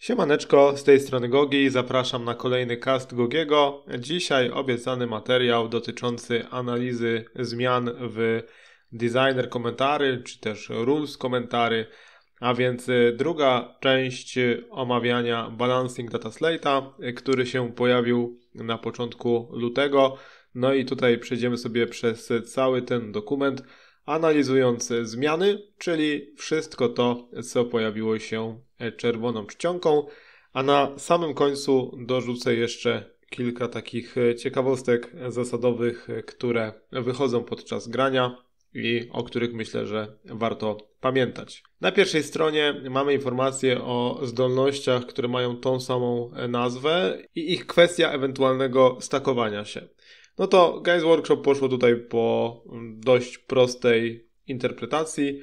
Siemaneczko, z tej strony Gogi, zapraszam na kolejny cast Gogiego. Dzisiaj obiecany materiał dotyczący analizy zmian w designer komentary, czy też rules komentary, a więc y, druga część omawiania Balancing Data Slate'a, y, który się pojawił na początku lutego. No i tutaj przejdziemy sobie przez cały ten dokument, analizując zmiany, czyli wszystko to, co pojawiło się czerwoną czcionką, a na samym końcu dorzucę jeszcze kilka takich e, ciekawostek zasadowych, e, które wychodzą podczas grania i o których myślę, że warto pamiętać. Na pierwszej stronie mamy informacje o zdolnościach, które mają tą samą e, nazwę i ich kwestia ewentualnego stakowania się. No to Games Workshop poszło tutaj po mm, dość prostej interpretacji.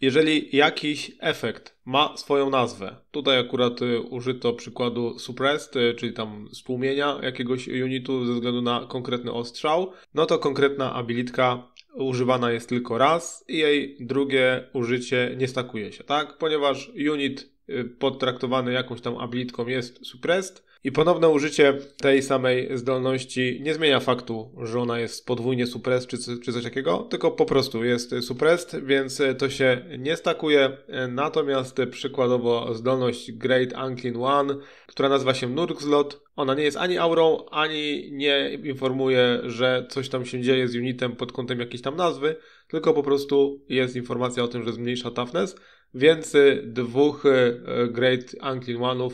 Jeżeli jakiś efekt ma swoją nazwę, tutaj akurat y, użyto przykładu suppressed, y, czyli tam stłumienia jakiegoś unitu ze względu na konkretny ostrzał, no to konkretna abilitka używana jest tylko raz i jej drugie użycie nie stakuje się, tak? Ponieważ unit y, podtraktowany jakąś tam abilitką jest suppressed, i ponowne użycie tej samej zdolności nie zmienia faktu, że ona jest podwójnie suppressed czy, czy coś takiego, tylko po prostu jest suppressed, więc to się nie stakuje. Natomiast przykładowo zdolność Great Anklin One, która nazywa się Nurgslot, ona nie jest ani aurą, ani nie informuje, że coś tam się dzieje z unitem pod kątem jakiejś tam nazwy, tylko po prostu jest informacja o tym, że zmniejsza toughness, więc dwóch e, Great Anklin One'ów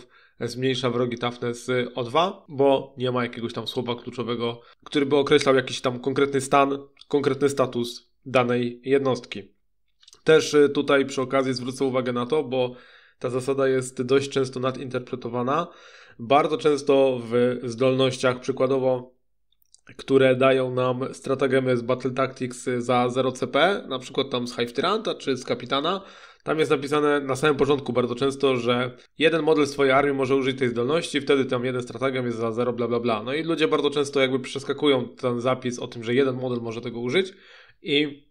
zmniejsza wrogi toughness o 2, bo nie ma jakiegoś tam słowa kluczowego, który by określał jakiś tam konkretny stan, konkretny status danej jednostki. Też y, tutaj przy okazji zwrócę uwagę na to, bo ta zasada jest dość często nadinterpretowana. Bardzo często w zdolnościach, przykładowo, które dają nam stratagemy z Battle Tactics za 0 CP, na przykład tam z Hive Tyranta czy z Kapitana, tam jest napisane na samym początku bardzo często, że jeden model swojej armii może użyć tej zdolności, wtedy tam jeden strategiem jest za zero, bla, bla, bla. No i ludzie bardzo często jakby przeskakują ten zapis o tym, że jeden model może tego użyć i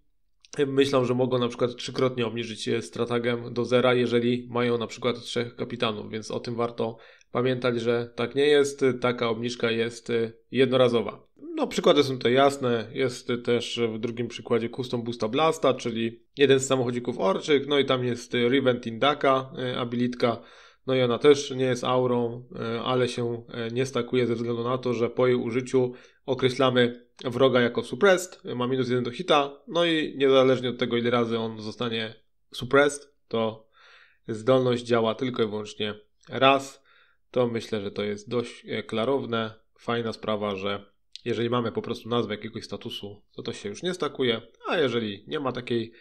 myślą, że mogą na przykład trzykrotnie obniżyć strategiem do zera, jeżeli mają na przykład trzech kapitanów, więc o tym warto pamiętać, że tak nie jest, taka obniżka jest y, jednorazowa. No, przykłady są tutaj jasne. Jest też w drugim przykładzie Custom Boosta Blasta, czyli jeden z samochodzików Orczyk, no i tam jest Revent Indaka, e, abilitka. No i ona też nie jest aurą, e, ale się e, nie stakuje ze względu na to, że po jej użyciu określamy wroga jako suppressed, ma minus jeden do hita, no i niezależnie od tego ile razy on zostanie suppressed, to zdolność działa tylko i wyłącznie raz. To myślę, że to jest dość klarowne. Fajna sprawa, że jeżeli mamy po prostu nazwę jakiegoś statusu, to to się już nie stakuje, a jeżeli nie ma takiej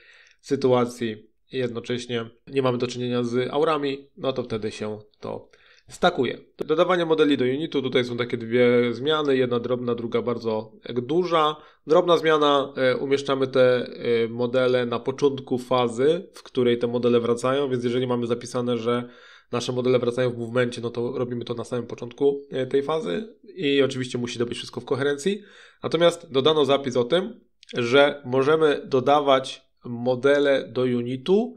sytuacji i jednocześnie nie mamy do czynienia z aurami, no to wtedy się to stakuje. Dodawanie modeli do unitu, tutaj są takie dwie zmiany, jedna drobna, druga bardzo e, duża. Drobna zmiana, e, umieszczamy te e, modele na początku fazy, w której te modele wracają, więc jeżeli mamy zapisane, że nasze modele wracają w movemencie, no to robimy to na samym początku e, tej fazy i oczywiście musi to być wszystko w koherencji. Natomiast dodano zapis o tym, że możemy dodawać modele do unitu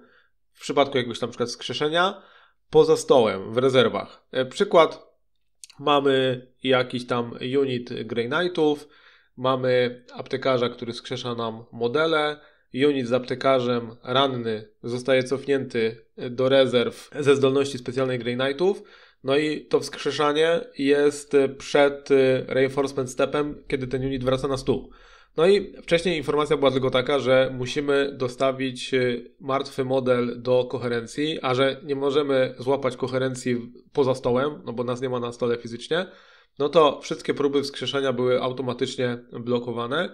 w przypadku jakiegoś tam przykład skrzeszenia poza stołem, w rezerwach. E, przykład, mamy jakiś tam unit Grey Knightów, mamy aptekarza, który skrzesza nam modele, unit z aptekarzem ranny zostaje cofnięty do rezerw ze zdolności specjalnej Grey Knightów. No i to wskrzeszanie jest przed y, reinforcement stepem, kiedy ten unit wraca na stół. No i wcześniej informacja była tylko taka, że musimy dostawić y, martwy model do koherencji, a że nie możemy złapać koherencji poza stołem, no bo nas nie ma na stole fizycznie, no to wszystkie próby wskrzeszenia były automatycznie blokowane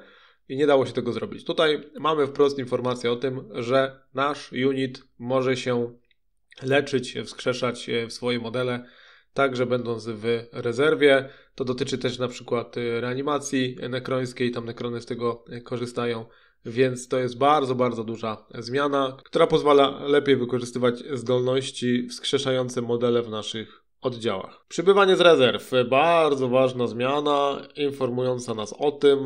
i nie dało się tego zrobić. Tutaj mamy wprost informację o tym, że nasz unit może się leczyć, wskrzeszać e, w swoje modele, także będąc w rezerwie. To dotyczy też na przykład e, reanimacji nekrońskiej, tam nekrony z tego e, korzystają. Więc to jest bardzo, bardzo duża zmiana, która pozwala lepiej wykorzystywać zdolności wskrzeszające modele w naszych oddziałach. Przybywanie z rezerw. Bardzo ważna zmiana informująca nas o tym,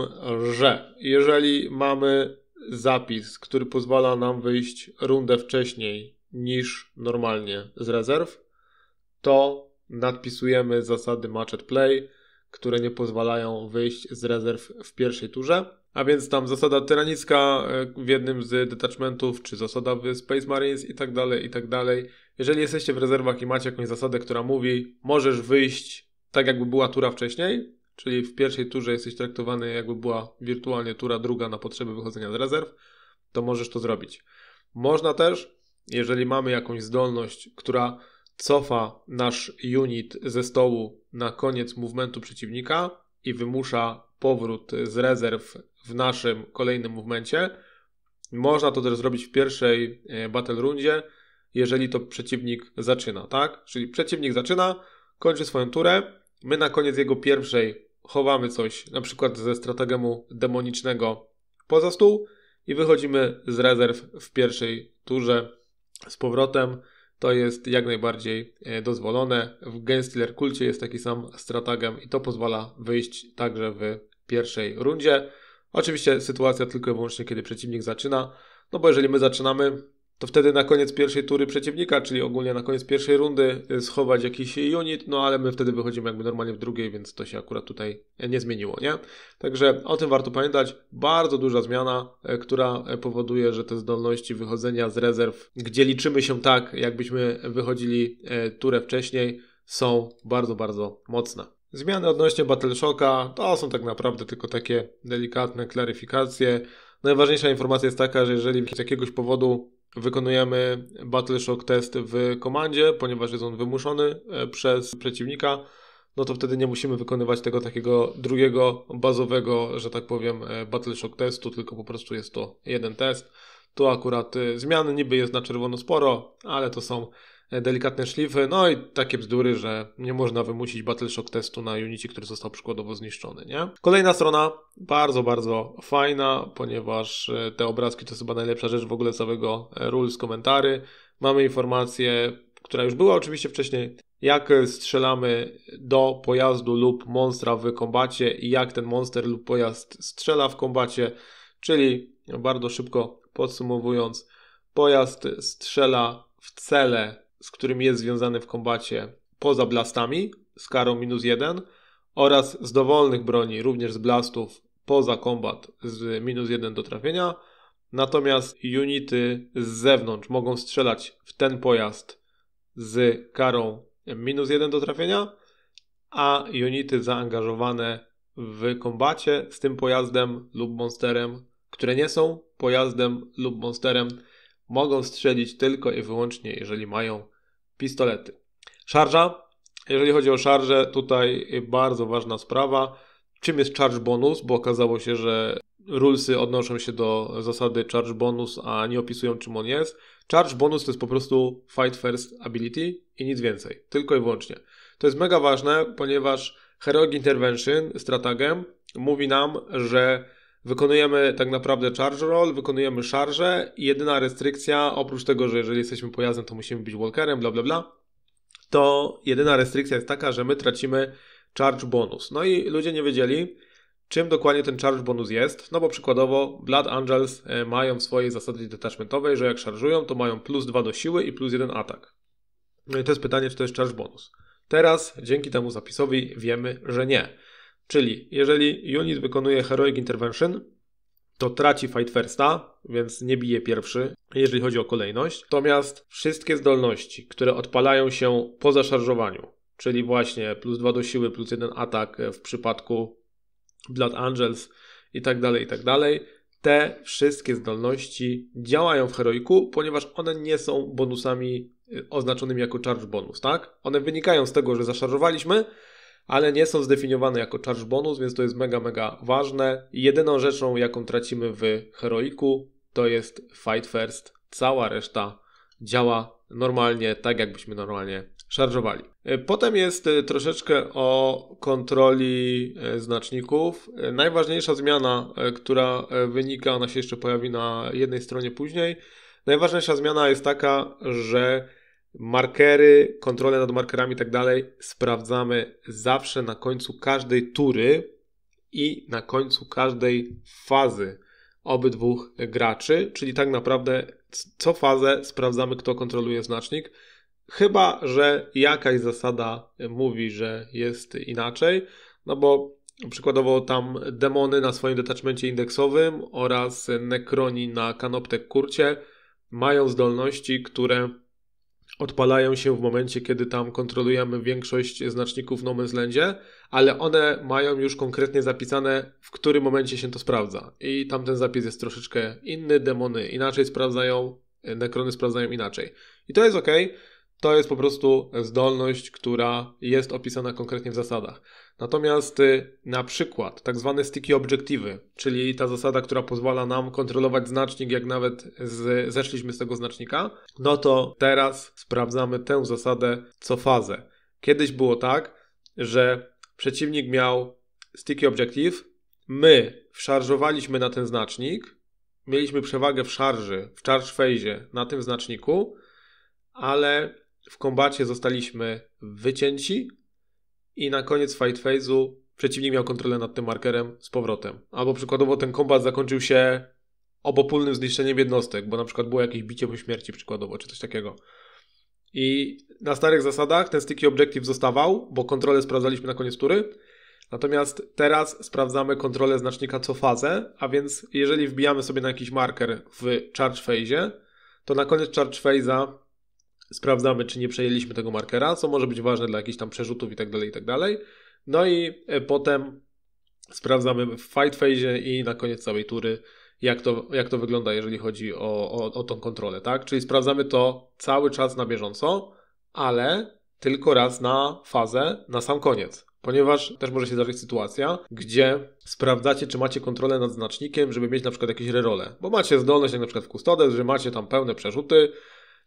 że jeżeli mamy zapis, który pozwala nam wyjść rundę wcześniej niż normalnie z rezerw, to nadpisujemy zasady match play, które nie pozwalają wyjść z rezerw w pierwszej turze a więc tam zasada tyranicka e, w jednym z detachmentów, czy zasada w Space Marines i tak dalej, i tak dalej. Jeżeli jesteście w rezerwach i macie jakąś zasadę, która mówi, możesz wyjść tak jakby była tura wcześniej, czyli w pierwszej turze jesteś traktowany jakby była wirtualnie tura druga na potrzeby wychodzenia z rezerw, to możesz to zrobić. Można też, jeżeli mamy jakąś zdolność, która cofa nasz unit ze stołu na koniec movementu przeciwnika i wymusza powrót z rezerw w naszym kolejnym movemencie. Można to też zrobić w pierwszej e, battle rundzie, jeżeli to przeciwnik zaczyna, tak? Czyli przeciwnik zaczyna, kończy swoją turę, my na koniec jego pierwszej chowamy coś, na przykład ze strategemu demonicznego poza stół i wychodzimy z rezerw w pierwszej turze z powrotem to jest jak najbardziej e, dozwolone. W Gensler Kulcie jest taki sam stratagem i to pozwala wyjść także w pierwszej rundzie. Oczywiście sytuacja tylko i wyłącznie, kiedy przeciwnik zaczyna, no bo jeżeli my zaczynamy, to wtedy na koniec pierwszej tury przeciwnika, czyli ogólnie na koniec pierwszej rundy y, schować jakiś unit, no ale my wtedy wychodzimy jakby normalnie w drugiej, więc to się akurat tutaj e, nie zmieniło, nie? Także o tym warto pamiętać. Bardzo duża zmiana, e, która e, powoduje, że te zdolności wychodzenia z rezerw, gdzie liczymy się tak, jakbyśmy wychodzili turę wcześniej, są bardzo, bardzo mocne. Zmiany odnośnie Battleshocka to są tak naprawdę tylko takie delikatne klaryfikacje. Najważniejsza informacja jest taka, że jeżeli z jakiegoś powodu wykonujemy Battleshock test w komandzie, ponieważ jest on wymuszony e, przez przeciwnika, no to wtedy nie musimy wykonywać tego takiego drugiego, bazowego, że tak powiem, e, Battleshock testu, tylko po prostu jest to jeden test. Tu akurat y, zmiany niby jest na czerwono sporo, ale to są e, delikatne szlify, no i takie bzdury, że nie można wymusić Battleshock testu na Unity, który został przykładowo zniszczony, nie? Kolejna strona, bardzo, bardzo fajna, ponieważ e, te obrazki to jest chyba najlepsza rzecz w ogóle całego e, rules komentary. Mamy informację, która już była oczywiście wcześniej, jak strzelamy do pojazdu lub monstra w kombacie i jak ten monster lub pojazd strzela w kombacie, czyli bardzo szybko Podsumowując, pojazd strzela w cele, z którym jest związany w kombacie, poza blastami z karą minus jeden oraz z dowolnych broni, również z blastów poza kombat z minus jeden do trafienia. Natomiast unity z zewnątrz mogą strzelać w ten pojazd z karą minus jeden do trafienia, a unity zaangażowane w kombacie z tym pojazdem lub monsterem, które nie są pojazdem lub monsterem mogą strzelić tylko i wyłącznie, jeżeli mają pistolety. Szarża. Jeżeli chodzi o szarżę, tutaj bardzo ważna sprawa. Czym jest charge bonus? Bo okazało się, że rulesy odnoszą się do zasady charge bonus, a nie opisują czym on jest. Charge bonus to jest po prostu fight first ability i nic więcej, tylko i wyłącznie. To jest mega ważne, ponieważ Heroic Intervention, stratagem, mówi nam, że Wykonujemy tak naprawdę charge roll, wykonujemy szarże i jedyna restrykcja, oprócz tego, że jeżeli jesteśmy pojazdem, to musimy być walkerem, bla bla bla, to jedyna restrykcja jest taka, że my tracimy charge bonus. No i ludzie nie wiedzieli, czym dokładnie ten charge bonus jest, no bo przykładowo Blood Angels e, mają w swojej zasadzie detachmentowej, że jak szarżują, to mają plus 2 do siły i plus 1 atak. No i to jest pytanie, czy to jest charge bonus. Teraz dzięki temu zapisowi wiemy, że nie. Czyli jeżeli unit wykonuje heroic intervention, to traci fight firsta, więc nie bije pierwszy, jeżeli chodzi o kolejność. Natomiast wszystkie zdolności, które odpalają się po zaszarżowaniu, czyli właśnie plus 2 do siły, plus 1 atak w przypadku Blood Angels i tak dalej, i tak dalej, te wszystkie zdolności działają w heroiku, ponieważ one nie są bonusami e, oznaczonymi jako charge bonus, tak? One wynikają z tego, że zaszarżowaliśmy, ale nie są zdefiniowane jako charge bonus, więc to jest mega, mega ważne. Jedyną rzeczą, jaką tracimy w heroiku, to jest fight first. Cała reszta działa normalnie, tak jakbyśmy normalnie szarżowali. E, potem jest e, troszeczkę o kontroli e, znaczników. Najważniejsza zmiana, która wynika, ona się jeszcze pojawi na jednej stronie później. Najważniejsza zmiana jest taka, że Markery, kontrolę nad markerami i tak dalej sprawdzamy zawsze na końcu każdej tury i na końcu każdej fazy obydwóch graczy, czyli tak naprawdę co fazę sprawdzamy, kto kontroluje znacznik. Chyba, że jakaś zasada mówi, że jest inaczej, no bo przykładowo tam demony na swoim detachmencie indeksowym oraz nekroni na kanoptek kurcie mają zdolności, które odpalają się w momencie, kiedy tam kontrolujemy większość znaczników w No ale one mają już konkretnie zapisane, w którym momencie się to sprawdza. I tam ten zapis jest troszeczkę inny, demony inaczej sprawdzają, e, nekrony sprawdzają inaczej. I to jest ok. To jest po prostu zdolność, która jest opisana konkretnie w zasadach. Natomiast y, na przykład tak zwane sticky objektywy, czyli ta zasada, która pozwala nam kontrolować znacznik, jak nawet z, zeszliśmy z tego znacznika, no to teraz sprawdzamy tę zasadę co fazę. Kiedyś było tak, że przeciwnik miał sticky objective, my wszarżowaliśmy na ten znacznik, mieliśmy przewagę w szarży, w charge phase na tym znaczniku, ale w kombacie zostaliśmy wycięci, i na koniec fight phase'u przeciwnik miał kontrolę nad tym markerem z powrotem. Albo przykładowo ten kombat zakończył się obopólnym zniszczeniem jednostek, bo na przykład było jakieś bicie po śmierci przykładowo, czy coś takiego. I na starych zasadach ten sticky objective zostawał, bo kontrolę sprawdzaliśmy na koniec tury. Natomiast teraz sprawdzamy kontrolę znacznika co fazę, a więc jeżeli wbijamy sobie na jakiś marker w charge phase, to na koniec charge phase'a sprawdzamy, czy nie przejęliśmy tego markera, co może być ważne dla jakichś tam przerzutów itd., tak itd. Tak no i e, potem sprawdzamy w fight phase i na koniec całej tury, jak to, jak to wygląda, jeżeli chodzi o, o, o tą kontrolę, tak? Czyli sprawdzamy to cały czas na bieżąco, ale tylko raz na fazę, na sam koniec. Ponieważ też może się zdarzyć sytuacja, gdzie sprawdzacie, czy macie kontrolę nad znacznikiem, żeby mieć na przykład jakieś rerole. Bo macie zdolność, jak na przykład w Custodes, że macie tam pełne przerzuty,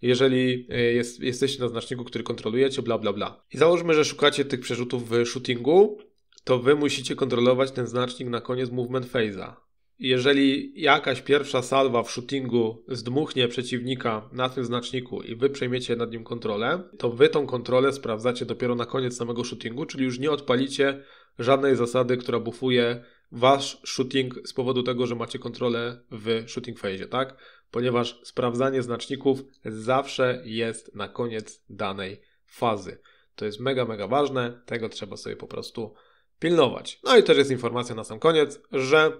jeżeli e, jest, jesteście na znaczniku, który kontrolujecie, bla, bla, bla. I załóżmy, że szukacie tych przerzutów w shootingu, to wy musicie kontrolować ten znacznik na koniec movement phase'a. Jeżeli jakaś pierwsza salwa w shootingu zdmuchnie przeciwnika na tym znaczniku i wy przejmiecie nad nim kontrolę, to wy tą kontrolę sprawdzacie dopiero na koniec samego shootingu, czyli już nie odpalicie żadnej zasady, która bufuje wasz shooting z powodu tego, że macie kontrolę w shooting phase, tak? ponieważ sprawdzanie znaczników zawsze jest na koniec danej fazy. To jest mega, mega ważne, tego trzeba sobie po prostu pilnować. No i też jest informacja na sam koniec, że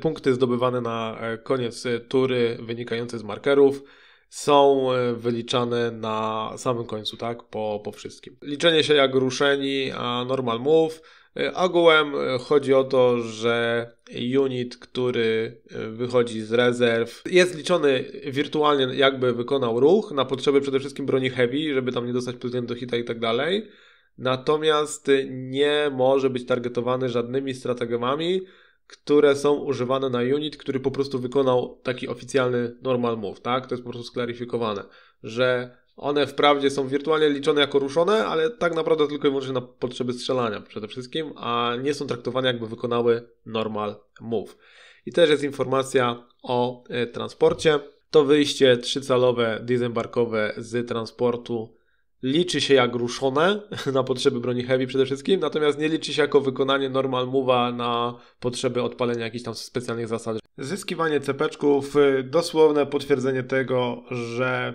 punkty zdobywane na e, koniec tury wynikające z markerów są e, wyliczane na samym końcu, tak? Po, po wszystkim. Liczenie się jak ruszeni, a normal move E, ogółem e, chodzi o to, że unit, który e, wychodzi z rezerw, jest liczony wirtualnie, jakby wykonał ruch na potrzeby przede wszystkim broni heavy, żeby tam nie dostać plus do hita i tak dalej. Natomiast nie może być targetowany żadnymi strategiami, które są używane na unit, który po prostu wykonał taki oficjalny normal move, tak? To jest po prostu sklaryfikowane, że one wprawdzie są wirtualnie liczone jako ruszone, ale tak naprawdę tylko i wyłącznie na potrzeby strzelania przede wszystkim, a nie są traktowane jakby wykonały normal move. I też jest informacja o e, transporcie. To wyjście trzycalowe, disembarkowe z transportu liczy się jak ruszone na potrzeby broni heavy przede wszystkim, natomiast nie liczy się jako wykonanie normal move'a na potrzeby odpalenia jakichś tam specjalnych zasad. Zyskiwanie cepeczków, e, dosłowne potwierdzenie tego, że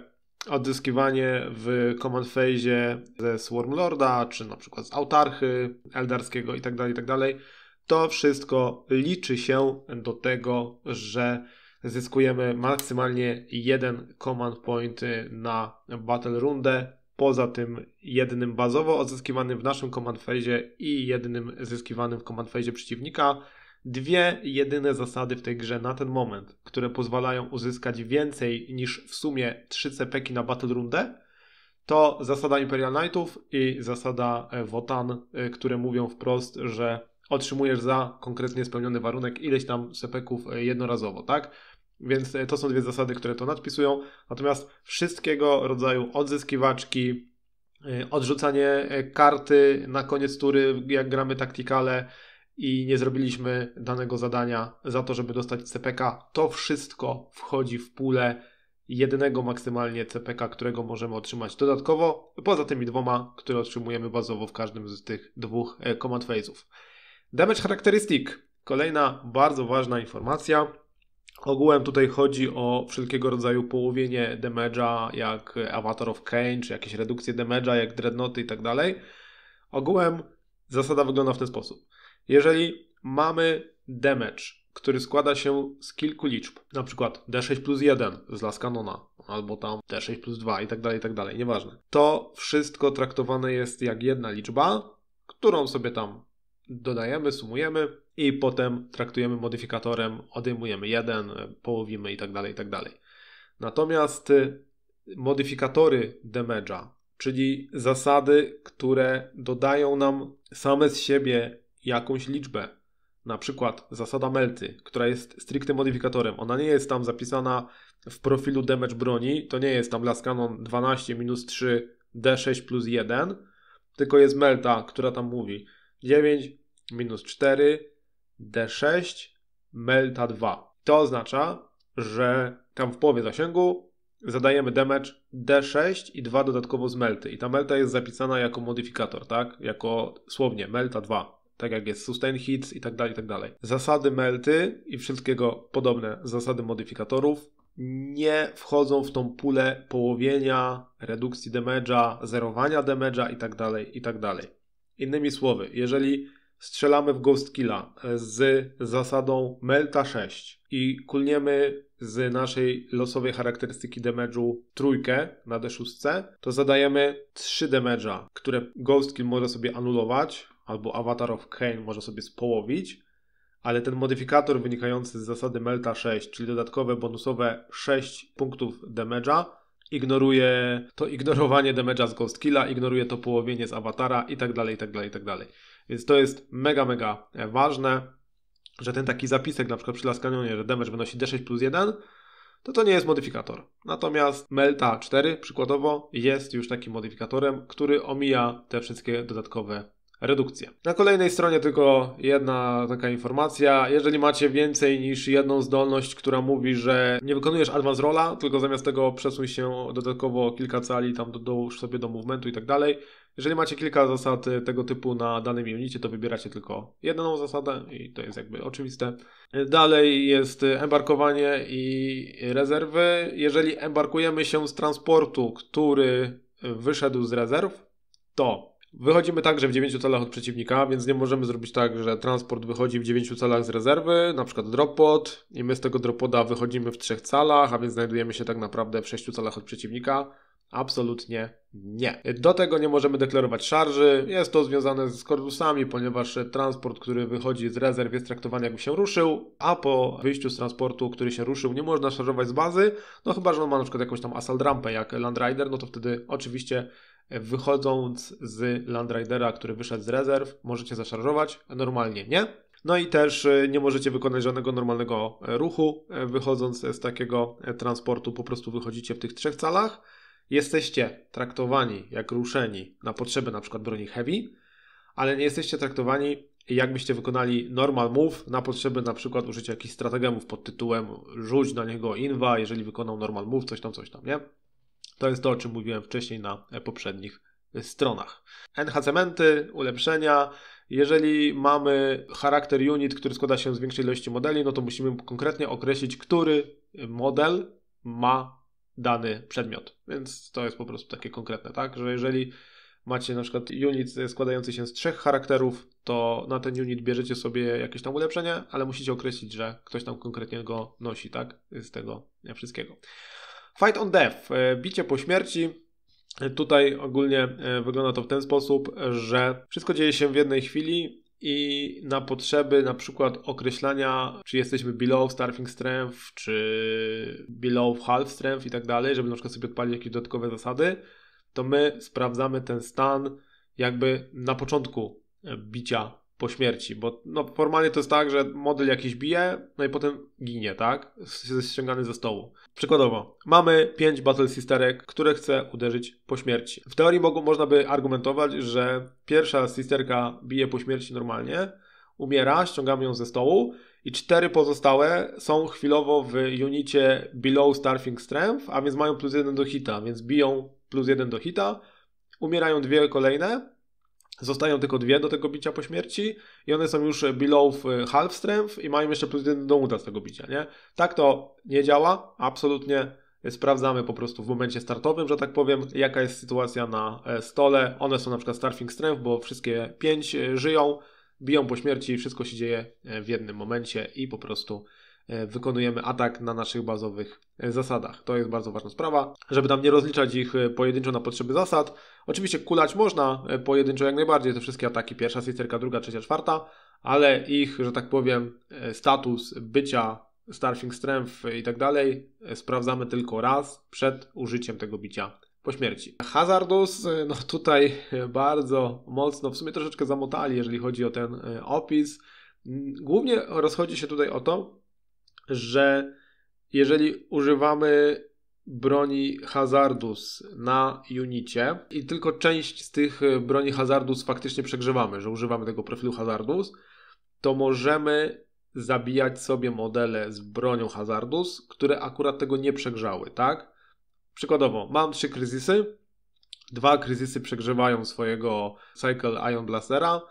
odzyskiwanie w Command Phase ze Swarmlorda, czy na przykład z Autarchy Eldarskiego itd., tak itd., tak to wszystko liczy się do tego, że zyskujemy maksymalnie jeden command point na battle rundę, poza tym jednym bazowo odzyskiwanym w naszym command phase i jednym zyskiwanym w command phase przeciwnika dwie jedyne zasady w tej grze na ten moment, które pozwalają uzyskać więcej niż w sumie 3 cepeki na Battle Rundę, to zasada Imperial Knightów i zasada e, Wotan, e, które mówią wprost, że otrzymujesz za konkretnie spełniony warunek ileś tam sepeków e, jednorazowo, tak? Więc to są dwie zasady, które to nadpisują. Natomiast wszystkiego rodzaju odzyskiwaczki, odrzucanie karty na koniec tury, jak gramy taktykale, i nie zrobiliśmy danego zadania za to, żeby dostać CPK, to wszystko wchodzi w pulę jednego maksymalnie CPK, którego możemy otrzymać dodatkowo, poza tymi dwoma, które otrzymujemy bazowo w każdym z tych dwóch e, command phase'ów. Damage Characteristic, kolejna bardzo ważna informacja. Ogółem tutaj chodzi o wszelkiego rodzaju połowienie damage'a, jak Avatar of Kane, czy jakieś redukcje damage'a, jak Dreadnoughty i tak dalej. Ogółem zasada wygląda w ten sposób. Jeżeli mamy damage, który składa się z kilku liczb, na przykład D6 plus 1 z las albo tam D6 plus 2 i tak dalej, i tak dalej, nieważne. To wszystko traktowane jest jak jedna liczba, którą sobie tam dodajemy, sumujemy i potem traktujemy modyfikatorem, odejmujemy 1, połowimy i tak dalej, i tak dalej. Natomiast y, modyfikatory damage'a, czyli zasady, które dodają nam same z siebie jakąś liczbę, na przykład zasada melty, która jest stricte modyfikatorem, ona nie jest tam zapisana w profilu damage broni, to nie jest tam Last Cannon 12 minus 3 D6 plus 1, tylko jest melta, która tam mówi 9 minus 4 D6 melta 2. To oznacza, że tam w połowie zasięgu zadajemy damage D6 i 2 dodatkowo z melty. I ta melta jest zapisana jako modyfikator, tak? Jako słownie melta 2 tak jak jest sustain hits i tak dalej, i tak dalej. Zasady melty i wszystkiego podobne zasady modyfikatorów nie wchodzą w tą pulę połowienia, redukcji damage'a, zerowania damage'a i tak dalej, i tak dalej. Innymi słowy, jeżeli strzelamy w Ghost Killa z zasadą Melta 6 i kulniemy z naszej losowej charakterystyki damage'u trójkę na D6, to zadajemy 3 damage'a, które Ghost Kill może sobie anulować albo Avatar of Kane można sobie społowić, ale ten modyfikator wynikający z zasady Melta 6, czyli dodatkowe bonusowe 6 punktów damage'a, ignoruje to ignorowanie damage'a z Ghost Killa, ignoruje to połowienie z avatara i tak dalej, i tak dalej, tak dalej. Więc to jest mega, mega ważne, że ten taki zapisek na przykład przy Laskanionie, że damage wynosi D6 plus 1, to to nie jest modyfikator. Natomiast Melta 4 przykładowo jest już takim modyfikatorem, który omija te wszystkie dodatkowe redukcję. Na kolejnej stronie tylko jedna taka informacja. Jeżeli macie więcej niż jedną zdolność, która mówi, że nie wykonujesz advance rola, tylko zamiast tego przesuń się dodatkowo kilka cali, tam dołóż sobie do movementu i tak dalej. Jeżeli macie kilka zasad y, tego typu na danym unicie, to wybieracie tylko jedną zasadę i to jest jakby oczywiste. Dalej jest y, embarkowanie i rezerwy. Jeżeli embarkujemy się z transportu, który wyszedł z rezerw, to Wychodzimy także w 9 celach od przeciwnika, więc nie możemy zrobić tak, że transport wychodzi w 9 celach z rezerwy, na przykład dropod, i my z tego dropoda wychodzimy w 3 calach, a więc znajdujemy się tak naprawdę w 6 celach od przeciwnika. Absolutnie nie. Do tego nie możemy deklarować szarży. Jest to związane z korpusami, ponieważ transport, który wychodzi z rezerw jest traktowany jakby się ruszył, a po wyjściu z transportu, który się ruszył, nie można szarżować z bazy, no chyba, że on ma na przykład jakąś tam assault rampę jak landrider, no to wtedy oczywiście wychodząc z Landridera, który wyszedł z rezerw, możecie zaszarżować, a normalnie nie. No i też e, nie możecie wykonać żadnego normalnego e, ruchu, e, wychodząc z takiego transportu, po prostu wychodzicie w tych trzech calach. Jesteście traktowani jak ruszeni na potrzeby na przykład broni heavy, ale nie jesteście traktowani jakbyście wykonali normal move na potrzeby na przykład użycia jakichś strategemów pod tytułem rzuć na niego inwa, jeżeli wykonał normal move, coś tam, coś tam, nie? To jest to, o czym mówiłem wcześniej na e, poprzednich e, stronach. NHCmenty, ulepszenia. Jeżeli mamy charakter unit, który składa się z większej ilości modeli, no to musimy konkretnie określić, który model ma dany przedmiot. Więc to jest po prostu takie konkretne, tak? Że jeżeli macie na przykład unit składający się z trzech charakterów, to na ten unit bierzecie sobie jakieś tam ulepszenie, ale musicie określić, że ktoś tam konkretnie go nosi, tak? Z tego wszystkiego. Fight on Death, e, bicie po śmierci. E, tutaj ogólnie e, wygląda to w ten sposób, że wszystko dzieje się w jednej chwili i na potrzeby na przykład określania, czy jesteśmy below starting strength, czy below half strength i tak dalej, żeby na przykład sobie odpalić jakieś dodatkowe zasady, to my sprawdzamy ten stan jakby na początku bicia po śmierci, bo no, formalnie to jest tak, że model jakiś bije, no i potem ginie, tak? Jest ściągany ze stołu. Przykładowo, mamy 5 Battle Sisterek, które chce uderzyć po śmierci. W teorii mogą, można by argumentować, że pierwsza sisterka bije po śmierci normalnie, umiera, ściągamy ją ze stołu i cztery pozostałe są chwilowo w unicie below Starfing strength, a więc mają plus jeden do hita, więc biją plus jeden do hita, umierają dwie kolejne, Zostają tylko dwie do tego bicia po śmierci i one są już below e, half strength i mają jeszcze plus jeden do uda z tego bicia, nie? Tak to nie działa, absolutnie sprawdzamy po prostu w momencie startowym, że tak powiem, jaka jest sytuacja na e, stole. One są na przykład starting strength, bo wszystkie pięć e, żyją, biją po śmierci, wszystko się dzieje w jednym momencie i po prostu E, wykonujemy atak na naszych bazowych e, zasadach. To jest bardzo ważna sprawa, żeby tam nie rozliczać ich e, pojedynczo na potrzeby zasad. Oczywiście kulać można pojedynczo jak najbardziej, te wszystkie ataki, pierwsza sisterka, druga, trzecia, czwarta, ale ich, że tak powiem, status bycia Starfing Strength i tak dalej sprawdzamy tylko raz przed użyciem tego bicia po śmierci. Hazardus, no tutaj bardzo mocno, w sumie troszeczkę zamotali, jeżeli chodzi o ten opis. Głównie rozchodzi się tutaj o to, że jeżeli używamy broni hazardus na unicie i tylko część z tych e, broni hazardus faktycznie przegrzewamy, że używamy tego profilu hazardus, to możemy zabijać sobie modele z bronią hazardus, które akurat tego nie przegrzały, tak? Przykładowo, mam trzy kryzysy, dwa kryzysy przegrzewają swojego Cycle Ion Blastera,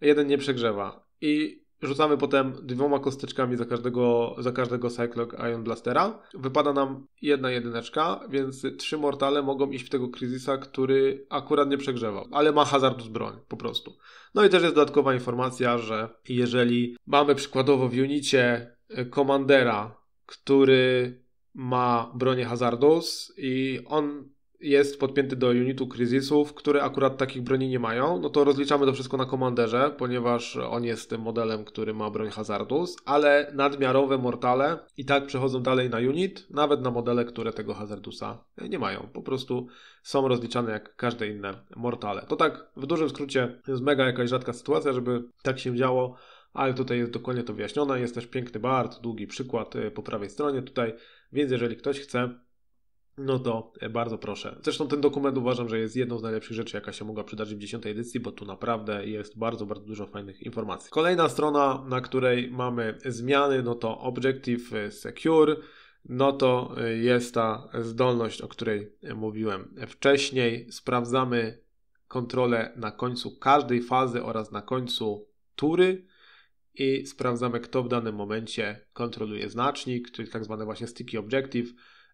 jeden nie przegrzewa i Rzucamy potem dwoma kosteczkami za każdego, za każdego Cyclog Ion Blastera. Wypada nam jedna jedyneczka, więc trzy mortale mogą iść w tego Kryzisa, który akurat nie przegrzewał, ale ma hazard z broń po prostu. No i też jest dodatkowa informacja, że jeżeli mamy przykładowo w unicie e, komandera, który ma bronię Hazardus i on jest podpięty do unitu kryzysów, które akurat takich broni nie mają, no to rozliczamy to wszystko na komanderze, ponieważ on jest tym modelem, który ma broń hazardus, ale nadmiarowe mortale i tak przechodzą dalej na unit, nawet na modele, które tego hazardusa nie mają. Po prostu są rozliczane jak każde inne mortale. To tak w dużym skrócie jest mega jakaś rzadka sytuacja, żeby tak się działo, ale tutaj jest dokładnie to wyjaśnione. Jest też piękny, bardzo długi przykład y, po prawej stronie tutaj, więc jeżeli ktoś chce no to e, bardzo proszę. Zresztą ten dokument uważam, że jest jedną z najlepszych rzeczy, jaka się mogła przydarzyć w dziesiątej edycji, bo tu naprawdę jest bardzo, bardzo dużo fajnych informacji. Kolejna strona, na której mamy zmiany, no to Objective Secure no to e, jest ta zdolność, o której e, mówiłem wcześniej. Sprawdzamy kontrolę na końcu każdej fazy oraz na końcu tury i sprawdzamy, kto w danym momencie kontroluje znacznik, czyli tak zwane właśnie sticky objective,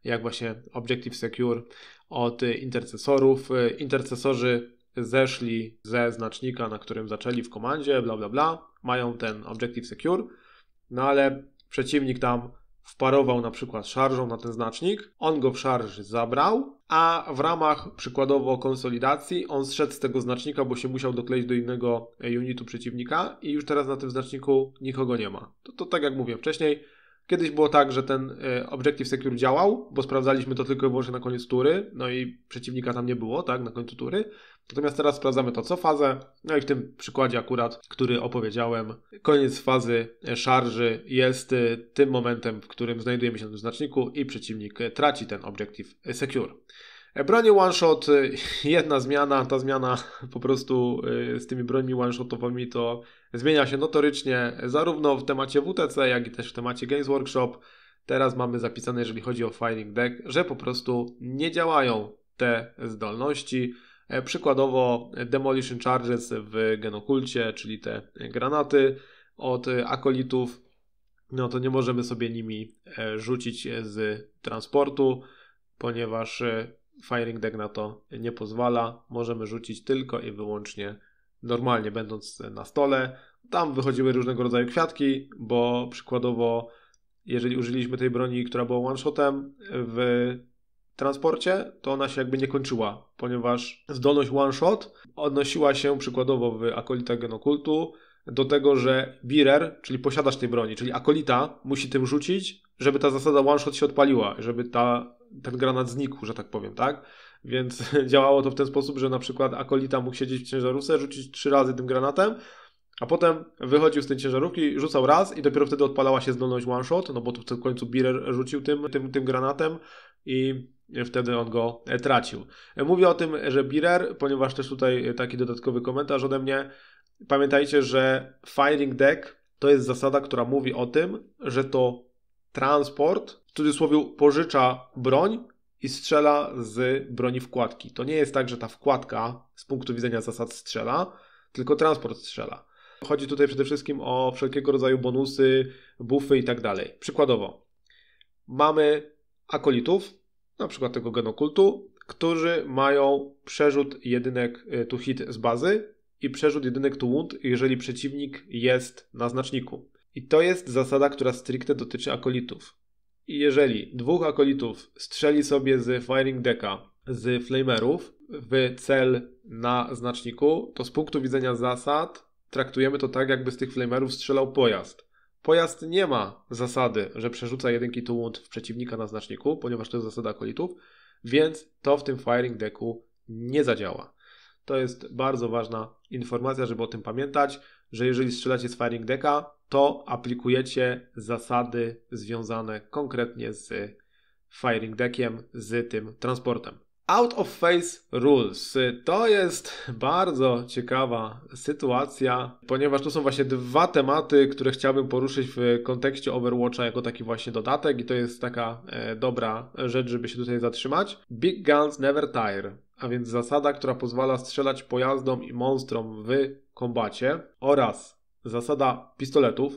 jak właśnie Objective Secure od y, intercesorów. Y, intercesorzy zeszli ze znacznika, na którym zaczęli w komandzie, bla bla bla, mają ten Objective Secure, no ale przeciwnik tam wparował na przykład szarżą na ten znacznik, on go w szarży zabrał, a w ramach przykładowo konsolidacji on zszedł z tego znacznika, bo się musiał dokleić do innego y, unitu przeciwnika i już teraz na tym znaczniku nikogo nie ma. To, to tak jak mówiłem wcześniej, Kiedyś było tak, że ten e, Objective Secure działał, bo sprawdzaliśmy to tylko i wyłącznie na koniec tury, no i przeciwnika tam nie było, tak, na końcu tury. Natomiast teraz sprawdzamy to co fazę, no i w tym przykładzie akurat, który opowiedziałem, koniec fazy e, szarży jest e, tym momentem, w którym znajdujemy się na tym znaczniku i przeciwnik traci ten Objective Secure. Bronie one-shot, y, jedna zmiana, ta zmiana po prostu y, z tymi broni one-shotowymi to zmienia się notorycznie zarówno w temacie WTC, jak i też w temacie Games Workshop. Teraz mamy zapisane, jeżeli chodzi o Finding Deck, że po prostu nie działają te zdolności. E, przykładowo e, Demolition Charges w Genokulcie, czyli te e, granaty od akolitów, no to nie możemy sobie nimi rzucić z transportu, ponieważ Firing Deck na to nie pozwala. Możemy rzucić tylko i wyłącznie normalnie, będąc na stole. Tam wychodziły różnego rodzaju kwiatki, bo przykładowo, jeżeli użyliśmy tej broni, która była one-shotem w transporcie, to ona się jakby nie kończyła, ponieważ zdolność one-shot odnosiła się przykładowo w akolitach genokultu do tego, że birer, czyli posiadacz tej broni, czyli akolita, musi tym rzucić, żeby ta zasada one shot się odpaliła, żeby ta, ten granat znikł, że tak powiem, tak? Więc działało to w ten sposób, że na przykład akolita mógł siedzieć w ciężarówce, rzucić trzy razy tym granatem, a potem wychodził z tej ciężarówki, rzucał raz i dopiero wtedy odpalała się zdolność one shot, no bo tu w końcu Birer rzucił tym, tym, tym granatem i wtedy on go e, tracił. E, mówię o tym, że Birer, ponieważ też tutaj e, taki dodatkowy komentarz ode mnie, pamiętajcie, że firing deck to jest zasada, która mówi o tym, że to transport w cudzysłowie pożycza broń i strzela z broni wkładki. To nie jest tak, że ta wkładka z punktu widzenia zasad strzela, tylko transport strzela. Chodzi tutaj przede wszystkim o wszelkiego rodzaju bonusy, buffy i tak dalej. Przykładowo, mamy akolitów, na przykład tego genokultu, którzy mają przerzut jedynek e, to hit z bazy i przerzut jedynek to wound, jeżeli przeciwnik jest na znaczniku. I to jest zasada, która stricte dotyczy akolitów. I jeżeli dwóch akolitów strzeli sobie z firing decka, z flamerów w cel na znaczniku, to z punktu widzenia zasad traktujemy to tak, jakby z tych flamerów strzelał pojazd. Pojazd nie ma zasady, że przerzuca jedynki tułund w przeciwnika na znaczniku, ponieważ to jest zasada akolitów, więc to w tym firing decku nie zadziała. To jest bardzo ważna informacja, żeby o tym pamiętać, że jeżeli strzelacie z firing decka, to aplikujecie zasady związane konkretnie z firing deckiem, z tym transportem. Out of phase rules. To jest bardzo ciekawa sytuacja, ponieważ to są właśnie dwa tematy, które chciałbym poruszyć w kontekście Overwatcha jako taki właśnie dodatek i to jest taka e, dobra rzecz, żeby się tutaj zatrzymać. Big Guns Never Tire, a więc zasada, która pozwala strzelać pojazdom i monstrom w kombacie oraz zasada pistoletów,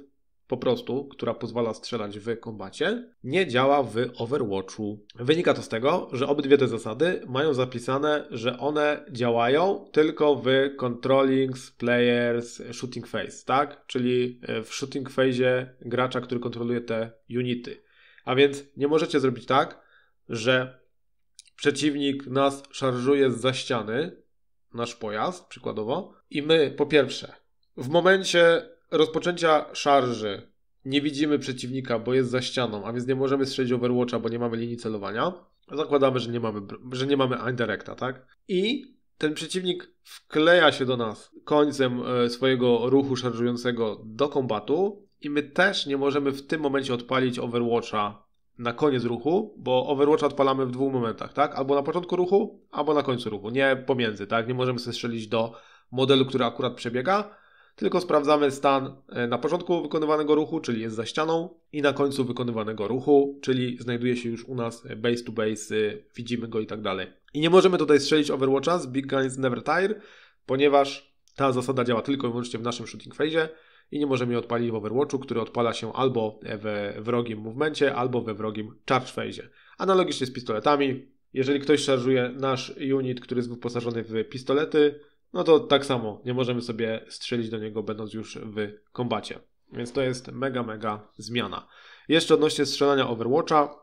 po prostu, która pozwala strzelać w kombacie, nie działa w Overwatchu. Wynika to z tego, że obydwie te zasady mają zapisane, że one działają tylko w Controllings Players Shooting Phase, tak? Czyli e, w shooting phase gracza, który kontroluje te unity. A więc nie możecie zrobić tak, że przeciwnik nas szarżuje za ściany, nasz pojazd przykładowo, i my po pierwsze w momencie rozpoczęcia szarży nie widzimy przeciwnika, bo jest za ścianą, a więc nie możemy strzelić Overwatcha, bo nie mamy linii celowania. Zakładamy, że nie mamy, że nie mamy indirecta, tak? I ten przeciwnik wkleja się do nas końcem e, swojego ruchu szarżującego do kombatu i my też nie możemy w tym momencie odpalić Overwatcha na koniec ruchu, bo Overwatcha odpalamy w dwóch momentach, tak? Albo na początku ruchu, albo na końcu ruchu, nie pomiędzy, tak? Nie możemy sobie strzelić do modelu, który akurat przebiega, tylko sprawdzamy stan e, na początku wykonywanego ruchu, czyli jest za ścianą i na końcu wykonywanego ruchu, czyli znajduje się już u nas base to base, y, widzimy go i tak dalej. I nie możemy tutaj strzelić Overwatcha z Big Guns Never Tire, ponieważ ta zasada działa tylko i wyłącznie w naszym shooting phase i nie możemy jej odpalić w Overwatchu, który odpala się albo we wrogim movemencie, albo we wrogim charge phase. Analogicznie z pistoletami, jeżeli ktoś szarżuje nasz unit, który jest wyposażony w pistolety, no to tak samo nie możemy sobie strzelić do niego, będąc już w kombacie. Więc to jest mega, mega zmiana. Jeszcze odnośnie strzelania Overwatcha,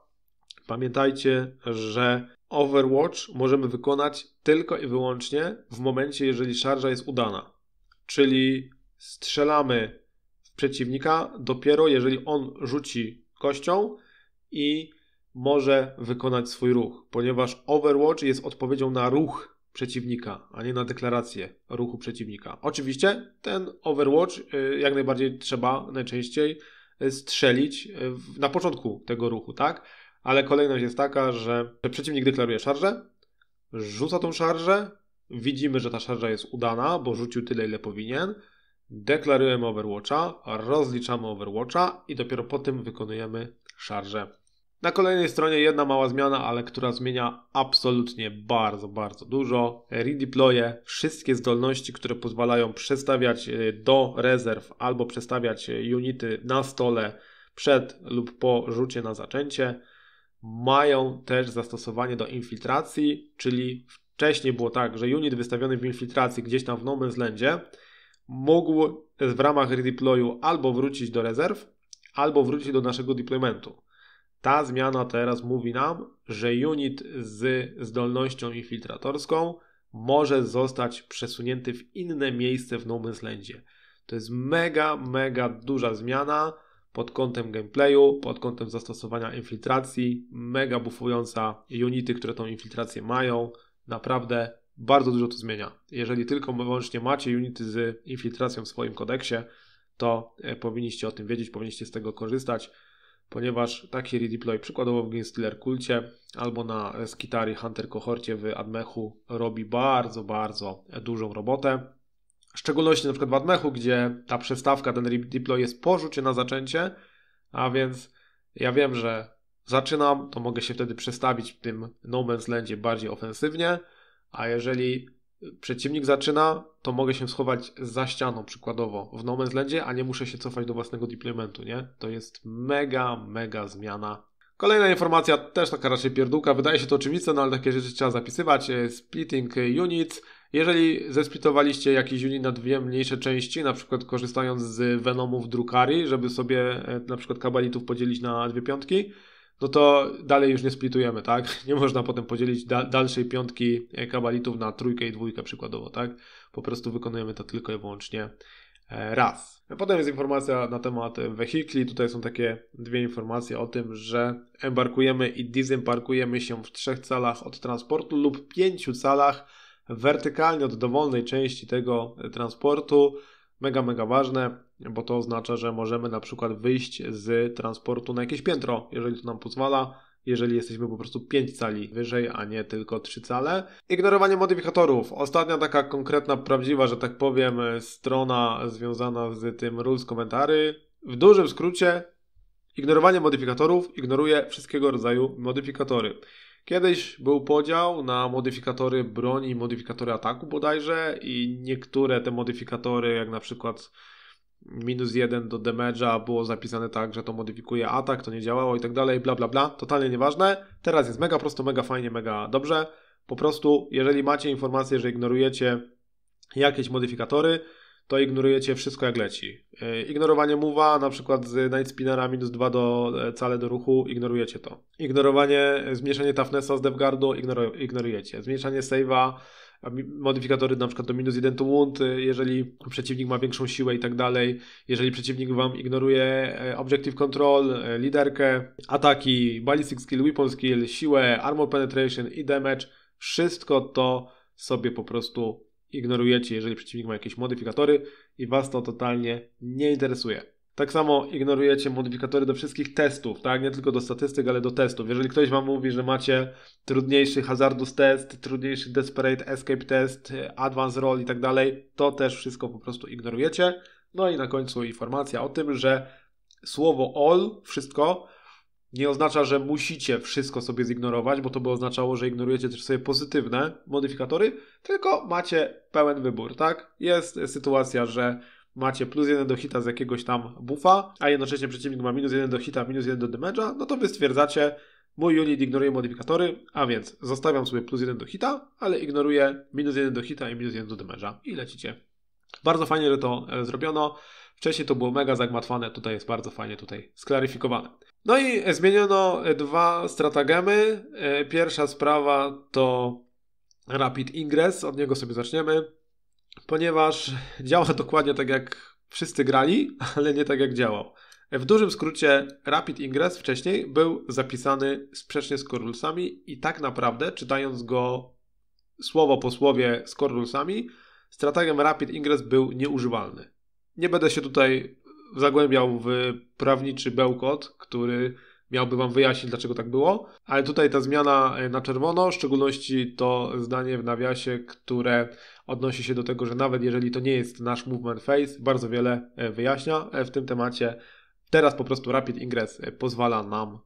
pamiętajcie, że Overwatch możemy wykonać tylko i wyłącznie w momencie, jeżeli szarża jest udana. Czyli strzelamy w przeciwnika dopiero jeżeli on rzuci kością i może wykonać swój ruch, ponieważ Overwatch jest odpowiedzią na ruch przeciwnika, a nie na deklarację ruchu przeciwnika. Oczywiście ten Overwatch y, jak najbardziej trzeba najczęściej y, strzelić y, na początku tego ruchu, tak? Ale kolejność jest taka, że przeciwnik deklaruje szarżę, rzuca tą szarżę, widzimy, że ta szarża jest udana, bo rzucił tyle, ile powinien, deklarujemy Overwatcha, rozliczamy Overwatcha i dopiero po tym wykonujemy szarżę na kolejnej stronie jedna mała zmiana, ale która zmienia absolutnie bardzo, bardzo dużo. Redeploye wszystkie zdolności, które pozwalają przestawiać e, do rezerw albo przestawiać e, unity na stole przed lub po rzucie na zaczęcie, mają też zastosowanie do infiltracji, czyli wcześniej było tak, że unit wystawiony w infiltracji gdzieś tam w No Man's Landzie mógł w ramach redeployu albo wrócić do rezerw, albo wrócić do naszego deploymentu. Ta zmiana teraz mówi nam, że unit z zdolnością infiltratorską może zostać przesunięty w inne miejsce w No Landzie. To jest mega, mega duża zmiana pod kątem gameplayu, pod kątem zastosowania infiltracji, mega bufująca unity, które tą infiltrację mają. Naprawdę bardzo dużo to zmienia. Jeżeli tylko wyłącznie macie unity z infiltracją w swoim kodeksie, to e, powinniście o tym wiedzieć, powinniście z tego korzystać ponieważ taki redeploy przykładowo w Ginstiller Kulcie albo na Skitari Hunter Kohorcie w Admechu robi bardzo, bardzo dużą robotę. W szczególności na przykład w Admechu, gdzie ta przestawka, ten redeploy jest po rzucie na zaczęcie, a więc ja wiem, że zaczynam, to mogę się wtedy przestawić w tym No Man's Landzie bardziej ofensywnie, a jeżeli przeciwnik zaczyna, to mogę się schować za ścianą przykładowo w No Man's Landzie, a nie muszę się cofać do własnego deploymentu, nie? To jest mega, mega zmiana. Kolejna informacja, też taka raczej pierdółka, wydaje się to oczywiste, no ale takie rzeczy trzeba zapisywać. E, splitting units. Jeżeli zesplitowaliście jakiś unit na dwie mniejsze części, na przykład korzystając z Venomów drukarii, żeby sobie e, na przykład kabalitów podzielić na dwie piątki, no to dalej już nie splitujemy, tak? Nie można potem podzielić da dalszej piątki e, kabalitów na trójkę i dwójkę przykładowo, tak? Po prostu wykonujemy to tylko i wyłącznie e, raz. potem jest informacja na temat wehikli. Tutaj są takie dwie informacje o tym, że embarkujemy i disembarkujemy się w trzech calach od transportu lub pięciu calach wertykalnie od dowolnej części tego transportu. Mega, mega ważne bo to oznacza, że możemy na przykład wyjść z transportu na jakieś piętro, jeżeli to nam pozwala, jeżeli jesteśmy po prostu 5 cali wyżej, a nie tylko 3 cale. Ignorowanie modyfikatorów. Ostatnia taka konkretna, prawdziwa, że tak powiem, strona związana z tym rules komentary. W dużym skrócie, ignorowanie modyfikatorów ignoruje wszystkiego rodzaju modyfikatory. Kiedyś był podział na modyfikatory broni i modyfikatory ataku bodajże i niektóre te modyfikatory, jak na przykład minus jeden do damage'a było zapisane tak, że to modyfikuje atak, to nie działało i tak dalej, bla bla bla, totalnie nieważne. Teraz jest mega prosto, mega fajnie, mega dobrze. Po prostu, jeżeli macie informację, że ignorujecie jakieś modyfikatory, to ignorujecie wszystko jak leci. Yy, ignorowanie mowa, na przykład z Night Spinnera minus 2 do e, cale do ruchu, ignorujecie to. Ignorowanie, zmniejszenie toughnessa z DevGuardu, ignorujecie. Zmniejszanie save'a modyfikatory na przykład do minus 1 to wound, y, jeżeli przeciwnik ma większą siłę i tak dalej, jeżeli przeciwnik wam ignoruje e, objective control, e, liderkę, ataki, ballistic skill, weapon skill, siłę, armor penetration i damage, wszystko to sobie po prostu ignorujecie, jeżeli przeciwnik ma jakieś modyfikatory i was to totalnie nie interesuje. Tak samo ignorujecie modyfikatory do wszystkich testów, tak? Nie tylko do statystyk, ale do testów. Jeżeli ktoś wam mówi, że macie trudniejszy hazardus test, trudniejszy desperate escape test, advance roll i tak dalej, to też wszystko po prostu ignorujecie. No i na końcu informacja o tym, że słowo all, wszystko, nie oznacza, że musicie wszystko sobie zignorować, bo to by oznaczało, że ignorujecie też sobie pozytywne modyfikatory, tylko macie pełen wybór, tak? Jest sytuacja, że macie plus jeden do hita z jakiegoś tam buffa, a jednocześnie przeciwnik ma minus jeden do hita, minus jeden do damage'a, no to wy stwierdzacie, mój unit ignoruje modyfikatory, a więc zostawiam sobie plus jeden do hita, ale ignoruję minus jeden do hita i minus jeden do damage'a i lecicie. Bardzo fajnie, że to e, zrobiono. Wcześniej to było mega zagmatwane, tutaj jest bardzo fajnie tutaj sklaryfikowane. No i e, zmieniono e, dwa stratagemy. Pierwsza sprawa to Rapid Ingress, od niego sobie zaczniemy ponieważ działa dokładnie tak jak wszyscy grali, ale nie tak jak działał. W dużym skrócie Rapid Ingress wcześniej był zapisany sprzecznie z korulsami i tak naprawdę czytając go słowo po słowie z korulsami, strategiem Rapid Ingress był nieużywalny. Nie będę się tutaj zagłębiał w prawniczy bełkot, który miałby Wam wyjaśnić, dlaczego tak było. Ale tutaj ta zmiana e, na czerwono, w szczególności to zdanie w nawiasie, które odnosi się do tego, że nawet jeżeli to nie jest nasz movement face, bardzo wiele e, wyjaśnia e, w tym temacie. Teraz po prostu Rapid Ingress pozwala nam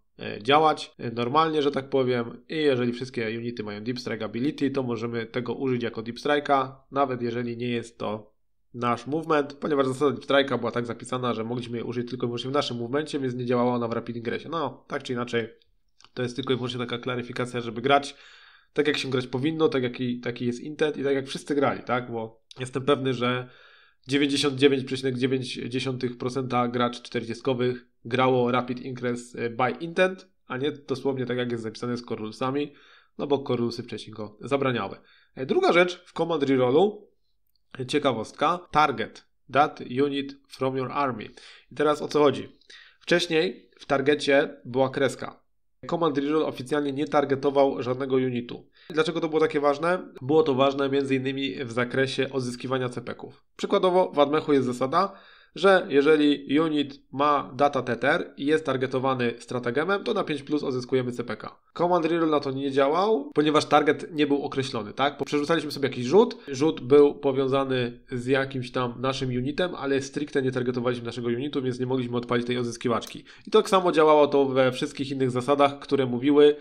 działać normalnie, że tak powiem i jeżeli wszystkie unity mają Deep Strike Ability, to możemy tego użyć jako Deep Strike'a, nawet jeżeli nie jest to nasz movement, ponieważ zasada strajka była tak zapisana, że mogliśmy jej użyć tylko i wyłącznie w naszym movementie, więc nie działała ona w Rapid ingresie. No, tak czy inaczej, to jest tylko i wyłącznie taka klaryfikacja, żeby grać tak, jak się grać powinno, tak jaki, taki jest intent i tak jak wszyscy grali, tak? Bo jestem pewny, że 99,9% graczy 40 grało Rapid Ingress e, by intent, a nie dosłownie tak, jak jest zapisane z Corusami, no bo Corusy wcześniej go zabraniały. E, druga rzecz w Command Rerollu Ciekawostka. Target. That unit from your army. I teraz o co chodzi? Wcześniej w targecie była kreska. Command Drill oficjalnie nie targetował żadnego unitu. Dlaczego to było takie ważne? Było to ważne m.in. w zakresie odzyskiwania CPK-ów. Przykładowo w Admechu jest zasada, że jeżeli unit ma data tether i jest targetowany stratagemem, to na 5 plus odzyskujemy CPK. Command Reroll na to nie działał, ponieważ target nie był określony, tak? przerzucaliśmy sobie jakiś rzut, rzut był powiązany z jakimś tam naszym unitem, ale stricte nie targetowaliśmy naszego unitu, więc nie mogliśmy odpalić tej odzyskiwaczki. I tak samo działało to we wszystkich innych zasadach, które mówiły,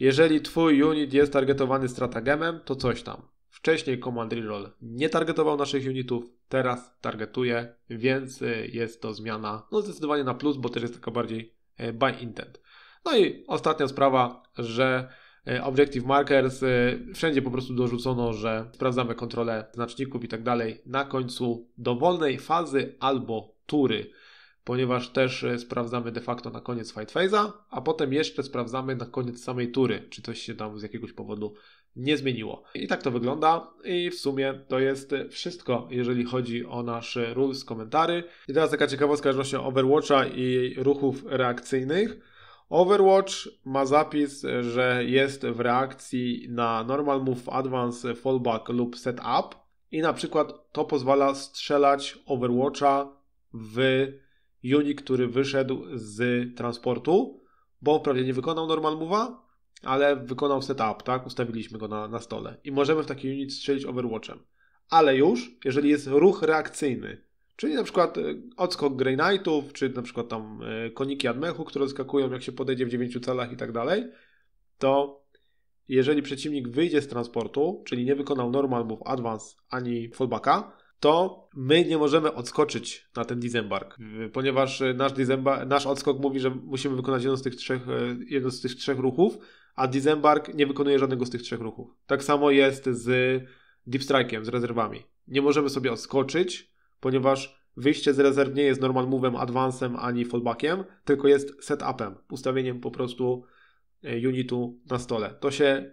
jeżeli twój unit jest targetowany stratagemem, to coś tam. Wcześniej Command Reroll nie targetował naszych unitów, teraz targetuje, więc y, jest to zmiana no zdecydowanie na plus, bo też jest taka bardziej y, by intent. No i ostatnia sprawa, że y, Objective Markers, wszędzie po prostu dorzucono, że sprawdzamy kontrolę znaczników i tak dalej na końcu dowolnej fazy albo tury, ponieważ też sprawdzamy de facto na koniec fight phase'a, a potem jeszcze sprawdzamy na koniec samej tury, czy coś się tam z jakiegoś powodu nie zmieniło. I tak to wygląda i w sumie to jest wszystko, jeżeli chodzi o nasz rules, komentary. I teraz taka ciekawostka odnośnie Overwatcha i ruchów reakcyjnych. Overwatch ma zapis, że jest w reakcji na normal move, advance, fallback lub setup i na przykład to pozwala strzelać Overwatcha w unit, który wyszedł z transportu, bo wprawdzie nie wykonał normal move'a, ale wykonał setup, tak? Ustawiliśmy go na, na stole i możemy w taki unit strzelić Overwatchem. Ale już, jeżeli jest ruch reakcyjny, czyli na przykład y, odskok Grey Knightów, czy na przykład tam y, koniki Admechu, które odskakują jak się podejdzie w dziewięciu celach i tak dalej, to jeżeli przeciwnik wyjdzie z transportu, czyli nie wykonał normal move, advance ani fallbacka, to my nie możemy odskoczyć na ten disembark, ponieważ y, nasz, disemba, nasz odskok mówi, że musimy wykonać jedno z tych trzech, jedno z tych trzech ruchów, a Disembark nie wykonuje żadnego z tych trzech ruchów. Tak samo jest z Deep strike'em, z rezerwami. Nie możemy sobie odskoczyć, ponieważ wyjście z rezerw nie jest normal move'em, advance'em ani fallbackiem, tylko jest setupem, ustawieniem po prostu e, unitu na stole. To się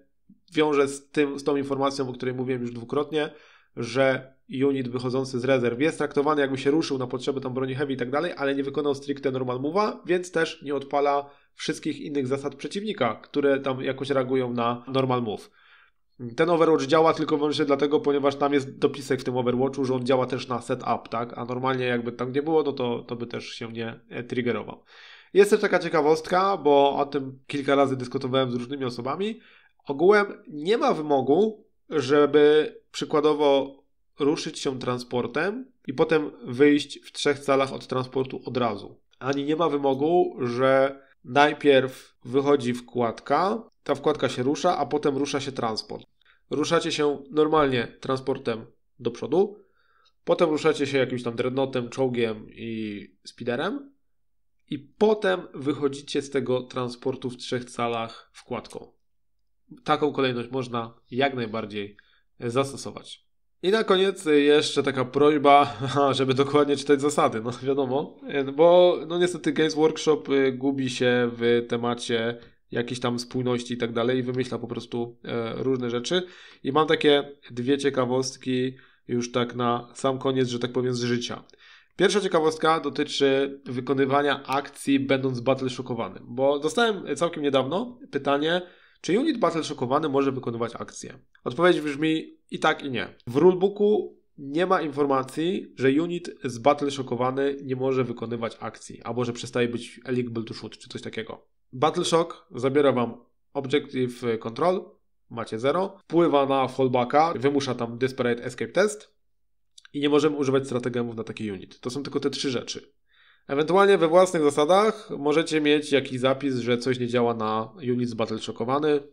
wiąże z, tym, z tą informacją, o której mówiłem już dwukrotnie, że unit wychodzący z rezerw jest traktowany jakby się ruszył na potrzeby tam broni heavy i tak dalej, ale nie wykonał stricte normal move'a, więc też nie odpala wszystkich innych zasad przeciwnika, które tam jakoś reagują na normal move. Ten Overwatch działa tylko wyłącznie dlatego, ponieważ tam jest dopisek w tym Overwatchu, że on działa też na setup, tak? A normalnie jakby tam nie było, no to, to by też się nie e, triggerował. Jest też taka ciekawostka, bo o tym kilka razy dyskutowałem z różnymi osobami. Ogółem nie ma wymogu, żeby przykładowo ruszyć się transportem i potem wyjść w trzech calach od transportu od razu. Ani nie ma wymogu, że najpierw wychodzi wkładka, ta wkładka się rusza, a potem rusza się transport. Ruszacie się normalnie transportem do przodu, potem ruszacie się jakimś tam dreadnoughtem, czołgiem i speederem i potem wychodzicie z tego transportu w trzech calach wkładką. Taką kolejność można jak najbardziej zastosować. I na koniec jeszcze taka prośba, żeby dokładnie czytać zasady, no wiadomo, e, no bo no niestety Games Workshop e, gubi się w temacie jakiejś tam spójności i tak dalej i wymyśla po prostu e, różne rzeczy. I mam takie dwie ciekawostki już tak na sam koniec, że tak powiem, z życia. Pierwsza ciekawostka dotyczy wykonywania akcji będąc battle szokowanym, bo dostałem całkiem niedawno pytanie, czy unit battle szokowany może wykonywać akcję? Odpowiedź brzmi i tak i nie. W rulebooku nie ma informacji, że unit z battle szokowany nie może wykonywać akcji, albo że przestaje być eligible to shoot, czy coś takiego. Battle shock zabiera wam objective control, macie 0, wpływa na fallbacka, wymusza tam disparate escape test i nie możemy używać strategemów na taki unit. To są tylko te trzy rzeczy. Ewentualnie we własnych zasadach możecie mieć jakiś zapis, że coś nie działa na unit z battle szokowany,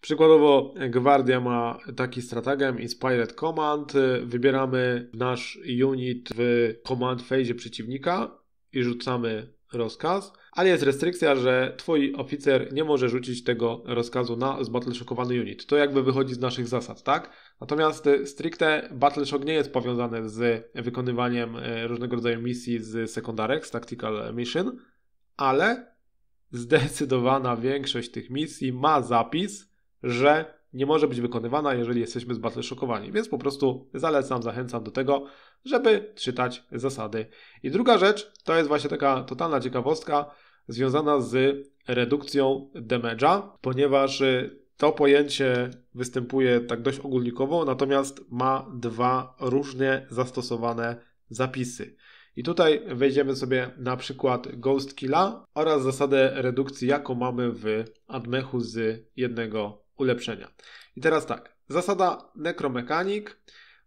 Przykładowo Gwardia ma taki stratagem Inspired Command. Wybieramy nasz unit w command phase przeciwnika i rzucamy rozkaz, ale jest restrykcja, że twój oficer nie może rzucić tego rozkazu na zbattleshockowany unit. To jakby wychodzi z naszych zasad, tak? Natomiast stricte battleshock nie jest powiązane z wykonywaniem e, różnego rodzaju misji z sekundarek, z tactical mission, ale zdecydowana większość tych misji ma zapis, że nie może być wykonywana, jeżeli jesteśmy z Battle szokowani. Więc po prostu zalecam, zachęcam do tego, żeby czytać zasady. I druga rzecz to jest właśnie taka totalna ciekawostka związana z redukcją damage'a, ponieważ y, to pojęcie występuje tak dość ogólnikowo, natomiast ma dwa różnie zastosowane zapisy. I tutaj wejdziemy sobie na przykład Ghost Killa oraz zasadę redukcji, jaką mamy w Admechu z jednego ulepszenia. I teraz tak, zasada nekromekanik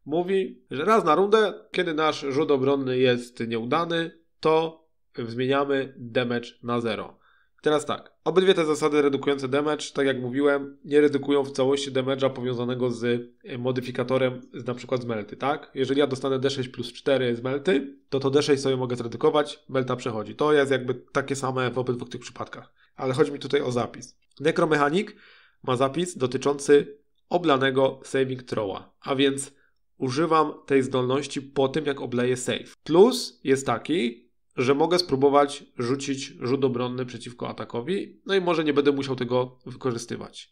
mówi, że raz na rundę, kiedy nasz rzut obronny jest nieudany, to zmieniamy damage na zero. Teraz tak, obydwie te zasady redukujące damage, tak jak mówiłem, nie redukują w całości damage'a powiązanego z e, modyfikatorem z na przykład z melty, tak? Jeżeli ja dostanę D6 plus 4 z melty, to to D6 sobie mogę zredukować, melta przechodzi. To jest jakby takie same w obydwu tych przypadkach. Ale chodzi mi tutaj o zapis. Nekromechanik ma zapis dotyczący oblanego saving throwa, a więc używam tej zdolności po tym, jak obleję save. Plus jest taki, że mogę spróbować rzucić rzut obronny przeciwko atakowi, no i może nie będę musiał tego wykorzystywać.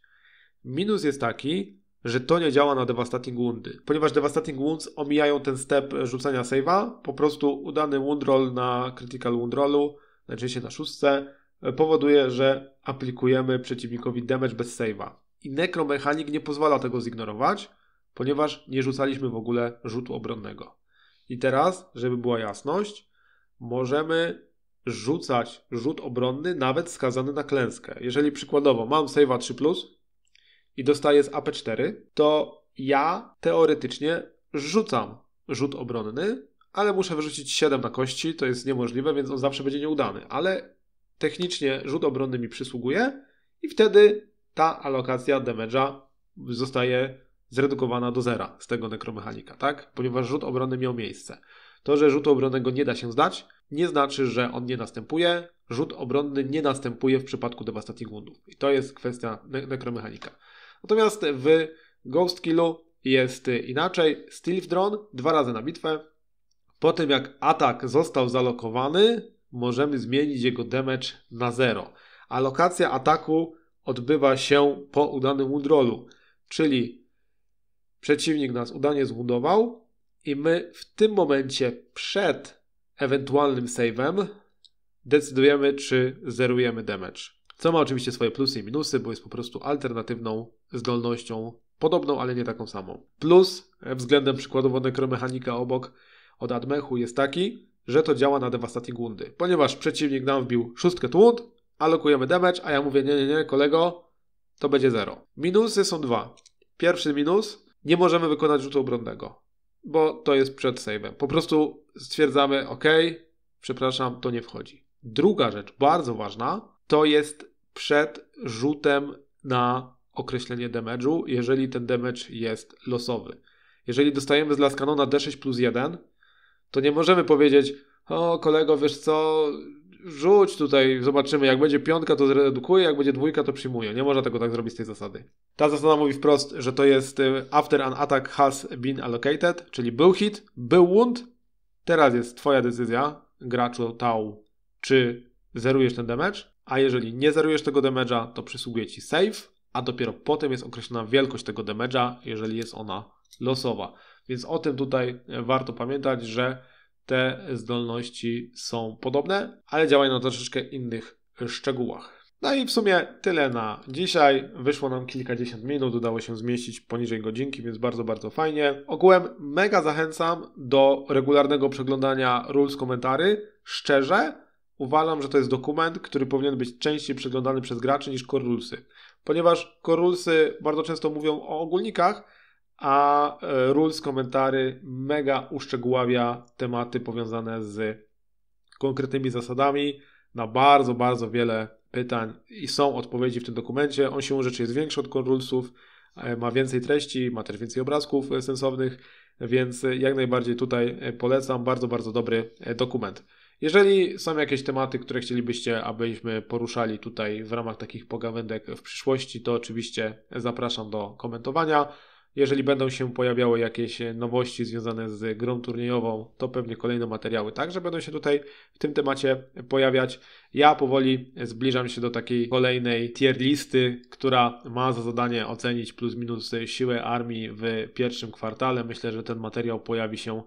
Minus jest taki, że to nie działa na Devastating Woundy, ponieważ Devastating Wounds omijają ten step rzucania save'a, po prostu udany wound roll na Critical Wound Rollu, najczęściej na szóstce, powoduje, że aplikujemy przeciwnikowi damage bez save'a. I nekromechanik nie pozwala tego zignorować, ponieważ nie rzucaliśmy w ogóle rzutu obronnego. I teraz, żeby była jasność, możemy rzucać rzut obronny nawet skazany na klęskę. Jeżeli przykładowo mam save'a 3 i dostaję z AP4, to ja teoretycznie rzucam rzut obronny, ale muszę wyrzucić 7 na kości, to jest niemożliwe, więc on zawsze będzie nieudany. Ale technicznie rzut obronny mi przysługuje i wtedy ta alokacja damage'a zostaje zredukowana do zera z tego nekromechanika, tak? Ponieważ rzut obronny miał miejsce. To, że rzutu obronnego nie da się zdać, nie znaczy, że on nie następuje. Rzut obronny nie następuje w przypadku devastating woundów. I to jest kwestia ne nekromechanika. Natomiast w Ghost Killu jest inaczej. Steel Drone dwa razy na bitwę. Po tym jak atak został zalokowany, możemy zmienić jego damage na 0. Alokacja ataku odbywa się po udanym woodrollu, czyli przeciwnik nas udanie zbudował i my w tym momencie przed ewentualnym save'em decydujemy, czy zerujemy damage. Co ma oczywiście swoje plusy i minusy, bo jest po prostu alternatywną zdolnością, podobną, ale nie taką samą. Plus e, względem przykładowo nekromechanika obok od Admechu jest taki, że to działa na dewastacji Gundy. Ponieważ przeciwnik nam wbił szóstkę tłund, alokujemy damage, a ja mówię nie, nie, nie, kolego, to będzie zero. Minusy są dwa. Pierwszy minus, nie możemy wykonać rzutu obronnego, bo to jest przed save'em. Po prostu stwierdzamy, ok, przepraszam, to nie wchodzi. Druga rzecz, bardzo ważna, to jest przed rzutem na określenie damage'u, jeżeli ten damage jest losowy. Jeżeli dostajemy z Laskanona D6 plus 1, to nie możemy powiedzieć, o kolego, wiesz co, rzuć tutaj, zobaczymy, jak będzie piątka, to zredukuję, jak będzie dwójka, to przyjmuję. Nie można tego tak zrobić z tej zasady. Ta zasada mówi wprost, że to jest y, after an attack has been allocated, czyli był hit, był wound, teraz jest twoja decyzja, graczu tau, czy zerujesz ten damage, a jeżeli nie zerujesz tego damage'a, to przysługuje ci save, a dopiero potem jest określona wielkość tego damage'a, jeżeli jest ona losowa. Więc o tym tutaj e, warto pamiętać, że te zdolności są podobne, ale działają na troszeczkę innych szczegółach. No i w sumie tyle na dzisiaj. Wyszło nam kilkadziesiąt minut, udało się zmieścić poniżej godzinki, więc bardzo, bardzo fajnie. Ogółem mega zachęcam do regularnego przeglądania rules komentary. Szczerze uważam, że to jest dokument, który powinien być częściej przeglądany przez graczy niż korulsy, Ponieważ korulsy bardzo często mówią o ogólnikach, a e, Rules komentary mega uszczegóławia tematy powiązane z konkretnymi zasadami na bardzo, bardzo wiele pytań i są odpowiedzi w tym dokumencie. On siłą rzeczy jest większy od Rulesów, e, ma więcej treści, ma też więcej obrazków e, sensownych, więc jak najbardziej tutaj polecam. Bardzo, bardzo dobry dokument. Jeżeli są jakieś tematy, które chcielibyście, abyśmy poruszali tutaj w ramach takich pogawędek w przyszłości, to oczywiście zapraszam do komentowania. Jeżeli będą się pojawiały jakieś e, nowości związane z grą turniejową, to pewnie kolejne materiały także będą się tutaj w tym temacie pojawiać. Ja powoli zbliżam się do takiej kolejnej tier listy, która ma za zadanie ocenić plus minus siłę armii w pierwszym kwartale. Myślę, że ten materiał pojawi się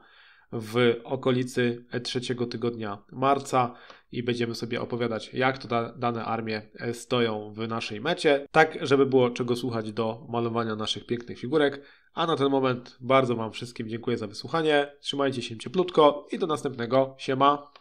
w okolicy trzeciego tygodnia marca i będziemy sobie opowiadać, jak to da, dane armie e, stoją w naszej mecie, tak żeby było czego słuchać do malowania naszych pięknych figurek. A na ten moment bardzo Wam wszystkim dziękuję za wysłuchanie. Trzymajcie się cieplutko i do następnego. Siema!